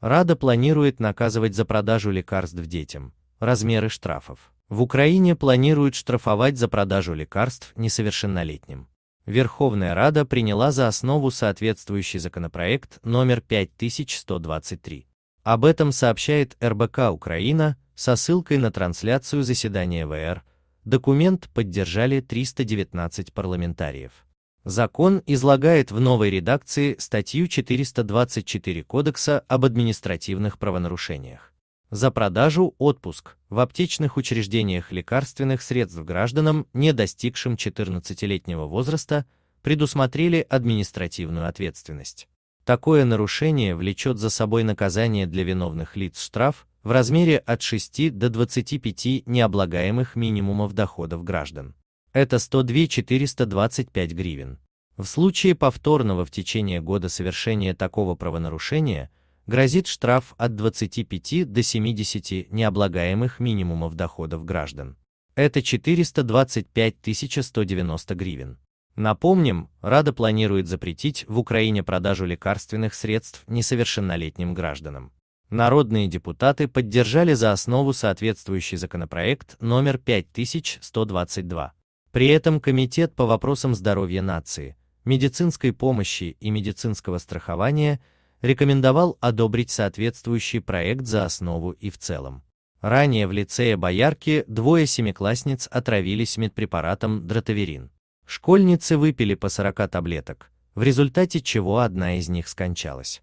Рада планирует наказывать за продажу лекарств детям. Размеры штрафов. В Украине планируют штрафовать за продажу лекарств несовершеннолетним. Верховная Рада приняла за основу соответствующий законопроект номер 5123. Об этом сообщает РБК Украина со ссылкой на трансляцию заседания ВР. Документ поддержали 319 парламентариев. Закон излагает в новой редакции статью 424 Кодекса об административных правонарушениях. За продажу отпуск в аптечных учреждениях лекарственных средств гражданам, не достигшим 14-летнего возраста, предусмотрели административную ответственность. Такое нарушение влечет за собой наказание для виновных лиц штраф в размере от 6 до 25 необлагаемых минимумов доходов граждан. Это 102 425 гривен. В случае повторного в течение года совершения такого правонарушения грозит штраф от 25 до 70 необлагаемых минимумов доходов граждан. Это 425 190 гривен. Напомним, Рада планирует запретить в Украине продажу лекарственных средств несовершеннолетним гражданам. Народные депутаты поддержали за основу соответствующий законопроект номер 5122. При этом Комитет по вопросам здоровья нации медицинской помощи и медицинского страхования рекомендовал одобрить соответствующий проект за основу и в целом. Ранее в лицее Боярки двое семиклассниц отравились медпрепаратом дротаверин. Школьницы выпили по 40 таблеток, в результате чего одна из них скончалась.